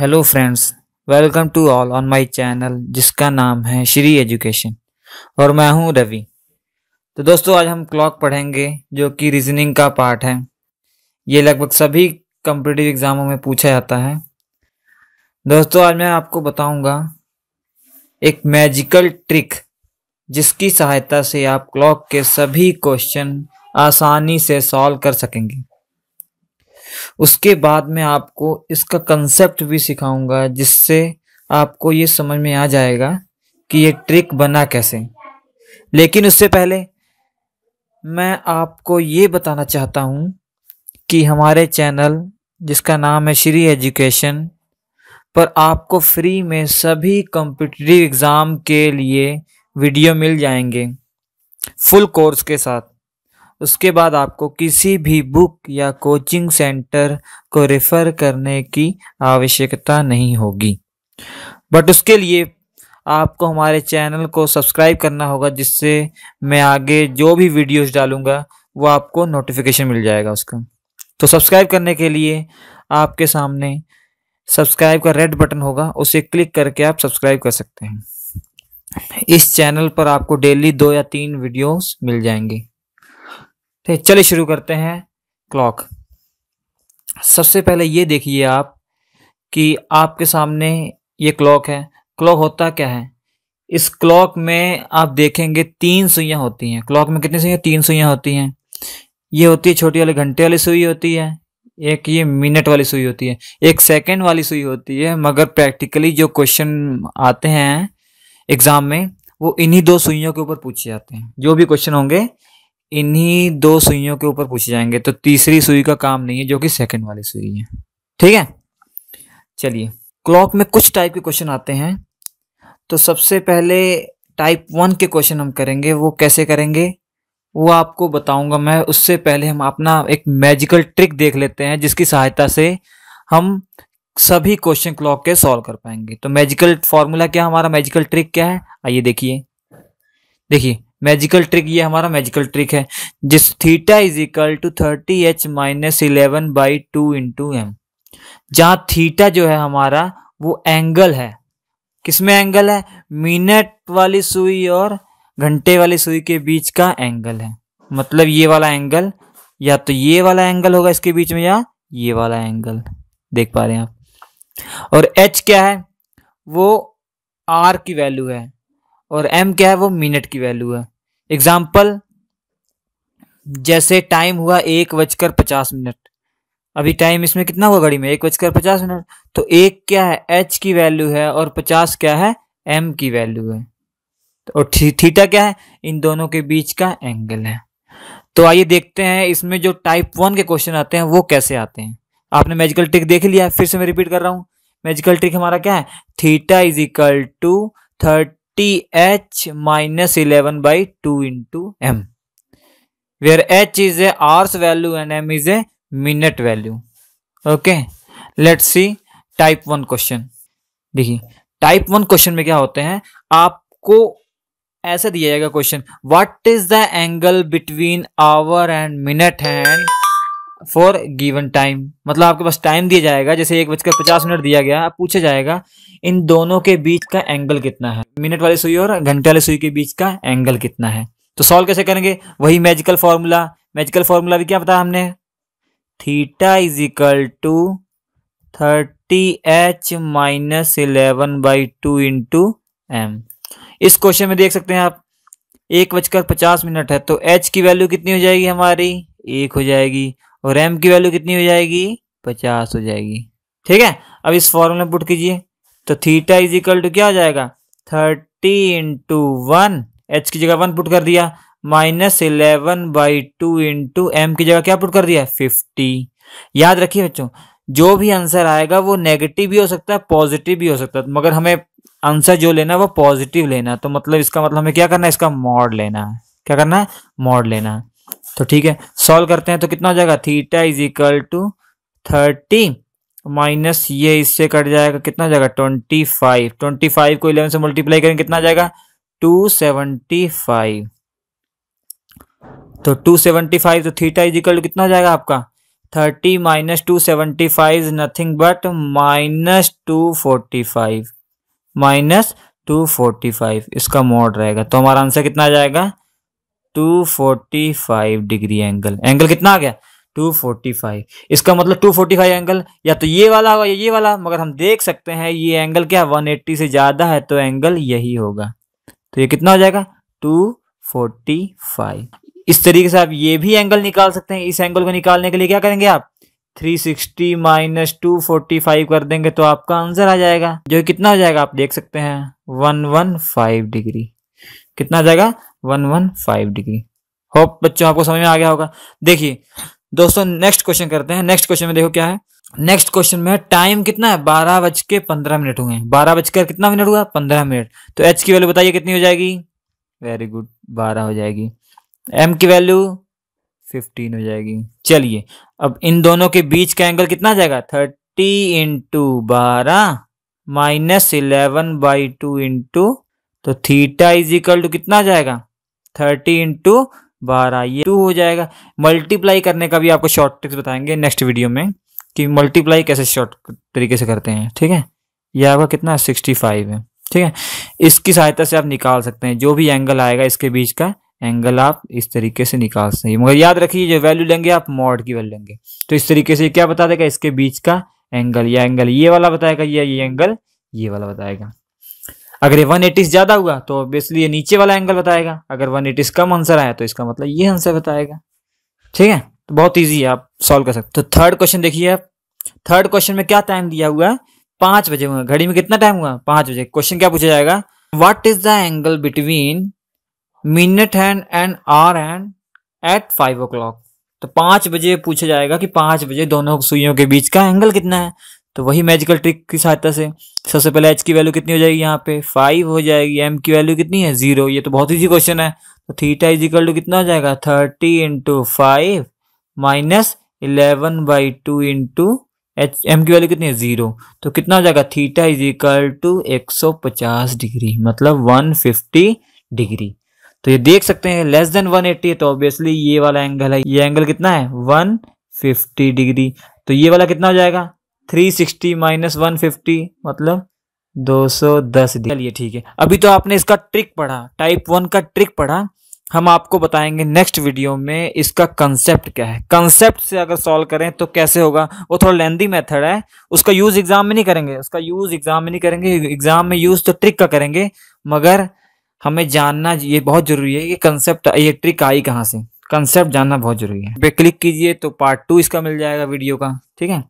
hello friends welcome to all on my channel जिसका नाम है श्री एजुकेशन और मैं हूं रवि तो दोस्तों आज हम क्लॉक पढ़ेंगे जो कि रीजनिंग का पार्ट है ये लगभग सभी कम्पिटिटिव एग्ज़ामों में पूछा जाता है दोस्तों आज मैं आपको बताऊंगा एक मैजिकल ट्रिक जिसकी सहायता से आप क्लॉक के सभी क्वेश्चन आसानी से सॉल्व कर सकेंगे उसके बाद में आपको इसका कंसेप्ट भी सिखाऊंगा जिससे आपको ये समझ में आ जाएगा कि ये ट्रिक बना कैसे लेकिन उससे पहले मैं आपको ये बताना चाहता हूँ कि हमारे चैनल जिसका नाम है श्री एजुकेशन पर आपको फ्री में सभी कॉम्पिटिटिव एग्ज़ाम के लिए वीडियो मिल जाएंगे फुल कोर्स के साथ उसके बाद आपको किसी भी बुक या कोचिंग सेंटर को रेफ़र करने की आवश्यकता नहीं होगी बट उसके लिए आपको हमारे चैनल को सब्सक्राइब करना होगा जिससे मैं आगे जो भी वीडियोस डालूँगा वो आपको नोटिफिकेशन मिल जाएगा उसका तो सब्सक्राइब करने के लिए आपके सामने सब्सक्राइब का रेड बटन होगा उसे क्लिक करके आप सब्सक्राइब कर सकते हैं इस चैनल पर आपको डेली दो या तीन वीडियोस मिल जाएंगे तो चलिए शुरू करते हैं क्लॉक सबसे पहले ये देखिए आप कि आपके सामने ये क्लॉक है क्लॉक होता क्या है इस क्लॉक में आप देखेंगे तीन सुइयां होती हैं क्लॉक में कितनी सुइयां तीन सुइयां होती हैं ये होती है छोटी वाली घंटे वाली सुई होती है एक ये मिनट वाली सुई होती है एक सेकंड वाली सुई होती है मगर प्रैक्टिकली जो क्वेश्चन आते हैं एग्ज़ाम में वो इन्हीं दो सुइयों के ऊपर पूछे जाते हैं जो भी क्वेश्चन होंगे इन्हीं दो सुइयों के ऊपर पूछे जाएंगे तो तीसरी सुई का काम नहीं है जो कि सेकंड वाली सुई है ठीक है चलिए क्लॉक में कुछ टाइप के क्वेश्चन आते हैं तो सबसे पहले टाइप वन के क्वेश्चन हम करेंगे वो कैसे करेंगे वो आपको बताऊंगा मैं उससे पहले हम अपना एक मैजिकल ट्रिक देख लेते हैं जिसकी सहायता से हम सभी क्वेश्चन क्लॉक के सॉल्व कर पाएंगे तो मैजिकल फॉर्मूला क्या हमारा मैजिकल ट्रिक क्या है आइए देखिए देखिए मैजिकल ट्रिक ये हमारा मैजिकल ट्रिक है जिस theta is equal to thirty H minus eleven by two into M जहां थीटा जो है हमारा वो एंगल है किसमें एंगल है मिनट वाली सुई और घंटे वाली सुई के बीच का एंगल है मतलब ये वाला एंगल या तो ये वाला एंगल होगा इसके बीच में या ये वाला एंगल देख पा रहे हैं आप और एच क्या है वो आर की वैल्यू है और एम क्या है वो मिनट की वैल्यू है एग्जाम्पल जैसे टाइम हुआ एक बजकर पचास मिनट अभी टाइम इसमें कितना हुआ घड़ी में एक बजकर पचास मिनट तो एक क्या है एच की वैल्यू है और पचास क्या है एम की वैल्यू है और थी, थीटा क्या है इन दोनों के बीच का एंगल है तो आइए देखते हैं इसमें जो टाइप वन के क्वेश्चन आते हैं वो कैसे आते हैं आपने मैजिकल ट्रिक देख लिया फिर से मैं रिपीट कर रहा हूँ मैजिकल ट्रिक हमारा क्या है theta is equal to thirty H minus eleven by two into M where H is a hours value and M is a minute value okay let see type one question देखिए type one question में क्या होते हैं आपको ऐसा दिया जाएगा question what is the angle between hour and minute and for given time मतलब आपके पास टाइम दिया जाएगा जैसे एक बजकर पचास मिनट दिया गया आप पूछा जाएगा इन दोनों के बीच का एंगल कितना है मिनट वाली सुई और घंटे वाली सुई के बीच का एंगल कितना है तो सॉल्व कैसे करेंगे वही मैजिकल फॉर्मूला मैजिकल फॉर्मूला भी क्या पता हमने theta is equal to thirty H minus eleven by two into M इस क्वेश्चन में देख सकते हैं आप एक बजकर पचास मिनट है तो एच की वैल्यू कितनी हो जाएगी हमारी एक हो जाएगी और रैम की वैल्यू कितनी हो जाएगी पचास हो जाएगी ठीक है अब इस फॉर्मूला पुट कीजिए तो थीटा इज इक्वल टू क्या हो जाएगा थर्टी इंटू वन एच की जगह वन पुट कर दिया minus eleven by two into M की जगह क्या पुट कर दिया फिफ्टी याद रखिए बच्चों जो भी आंसर आएगा वो नेगेटिव भी हो सकता है पॉजिटिव भी हो सकता है मगर हमें आंसर जो लेना है वो पॉजिटिव लेना है तो मतलब इसका मतलब हमें क्या करना है इसका मॉड लेना है क्या करना है मॉड लेना है तो ठीक है सॉल्व करते हैं तो कितना हो जाएगा theta is equal to thirty minus ये इससे कट जाएगा कितना जाएगा ट्वेंटी फाइव ट्वेंटी फाइव को इलेवन से मल्टीप्लाई करेंगे कितना जाएगा टू सेवेंटी फाइव तो टू सेवेंटी फाइव तो थीटा इज इक्वल टू कितना हो जाएगा आपका thirty minus two seventy five is nothing but minus two forty five minus two forty five इसका मोड रहेगा तो हमारा आंसर कितना जाएगा 245 डिग्री एंगल एंगल कितना आ गया 245 इसका मतलब 245 एंगल या तो ये वाला होगा या ये वाला मगर हम देख सकते हैं ये एंगल क्या 180 से ज़्यादा है तो एंगल यही होगा तो ये कितना हो जाएगा 245 इस तरीके से आप ये भी एंगल निकाल सकते हैं इस एंगल को निकालने के लिए क्या करेंगे आप 360 माइनस टू कर देंगे तो आपका आंसर आ जाएगा जो कितना हो जाएगा आप देख सकते हैं 115 डिग्री कितना जाएगा one one five degree hope बच्चों आपको समझ में आ गया होगा देखिए दोस्तों नेक्स्ट क्वेश्चन करते हैं नेक्स्ट क्वेश्चन में देखो क्या है नेक्स्ट क्वेश्चन में टाइम कितना है बारह बज के पंद्रह मिनट हुए हैं बारह बजकर कितना मिनट हुआ पंद्रह मिनट तो एच की वैल्यू बताइए कितनी हो जाएगी वेरी गुड बारह हो जाएगी एम की वैल्यू फिफ्टीन हो जाएगी चलिए अब इन दोनों के बीच का एंगल कितना जाएगा थर्टी इंटू बारह minus eleven by two into तो थीटा इज इक्वल टू कितना जाएगा थर्टी इंटू बारह ये टू हो जाएगा मल्टीप्लाई करने का भी आपको शॉर्ट ट्रिक्स बताएंगे नेक्स्ट वीडियो में कि मल्टीप्लाई कैसे शॉर्ट तरीके से करते हैं ठीक है ये आपका कितना सिक्सटी फाइव है ठीक है इसकी सहायता से आप निकाल सकते हैं जो भी एंगल आएगा इसके बीच का एंगल आप इस तरीके से निकाल सकते हैं मगर याद रखिए जो वैल्यू लेंगे आप मॉड की वैल्यू लेंगे तो इस तरीके से क्या बता देगा इसके बीच का एंगल या एंगल ये वाला बताएगा या ये एंगल ये वाला बताएगा अगर ये वन ज़्यादा हुआ तो ऑब्वियसली ये नीचे वाला एंगल बताएगा अगर वन कम आंसर आया तो इसका मतलब ये आंसर बताएगा ठीक है तो बहुत ईजी है आप सॉल्व कर सकते तो थर्ड क्वेश्चन देखिए आप थर्ड क्वेश्चन में क्या टाइम दिया हुआ है पांच बजे हुआ घड़ी में कितना टाइम हुआ पांच बजे क्वेश्चन क्या पूछा जाएगा what is the angle between minute hand and hour hand at five o'clock तो पांच बजे पूछा जाएगा कि पांच बजे दोनों सुइयों के बीच का एंगल कितना है तो वही मैजिकल ट्रिक की सहायता से सबसे पहले एच की वैल्यू कितनी हो जाएगी यहाँ पे फाइव हो जाएगी एम की वैल्यू कितनी है जीरो ये तो बहुत ईजी क्वेश्चन है तो थीटा इजिकल टू कितना हो जाएगा thirty into five minus eleven by two into H M की वैल्यू कितनी है जीरो तो कितना हो जाएगा थीटा इज इक्वल टू एक सौ पचास डिग्री मतलब वन फिफ्टी डिग्री तो ये देख सकते हैं लेस देन वन एट्टी है तो ऑब्वियसली ये वाला एंगल है ये एंगल कितना है वन फिफ्टी डिग्री तो ये वाला कितना हो जाएगा three sixty minus one fifty मतलब दो सौ दस चलिए ठीक है अभी तो आपने इसका ट्रिक पढ़ा टाइप वन का ट्रिक पढ़ा हम आपको बताएंगे नेक्स्ट वीडियो में इसका कंसेप्ट क्या है कंसेप्ट से अगर सॉल्व करें तो कैसे होगा वो थोड़ा लेंदी मेथड है उसका यूज़ एग्जाम में नहीं करेंगे उसका यूज़ एग्जाम में नहीं करेंगे एग्जाम में यूज़ तो ट्रिक का करेंगे मगर हमें जानना ये बहुत ज़रूरी है कि कंसेप्ट ये ट्रिक आई कहाँ से कंसेप्ट जानना बहुत ज़रूरी है क्लिक कीजिए तो पार्ट टू इसका मिल जाएगा वीडियो का ठीक है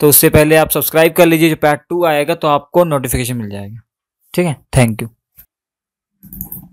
तो उससे पहले आप सब्सक्राइब कर लीजिए जो पार्ट टू आएगा तो आपको नोटिफिकेशन मिल जाएगा ठीक है थैंक यू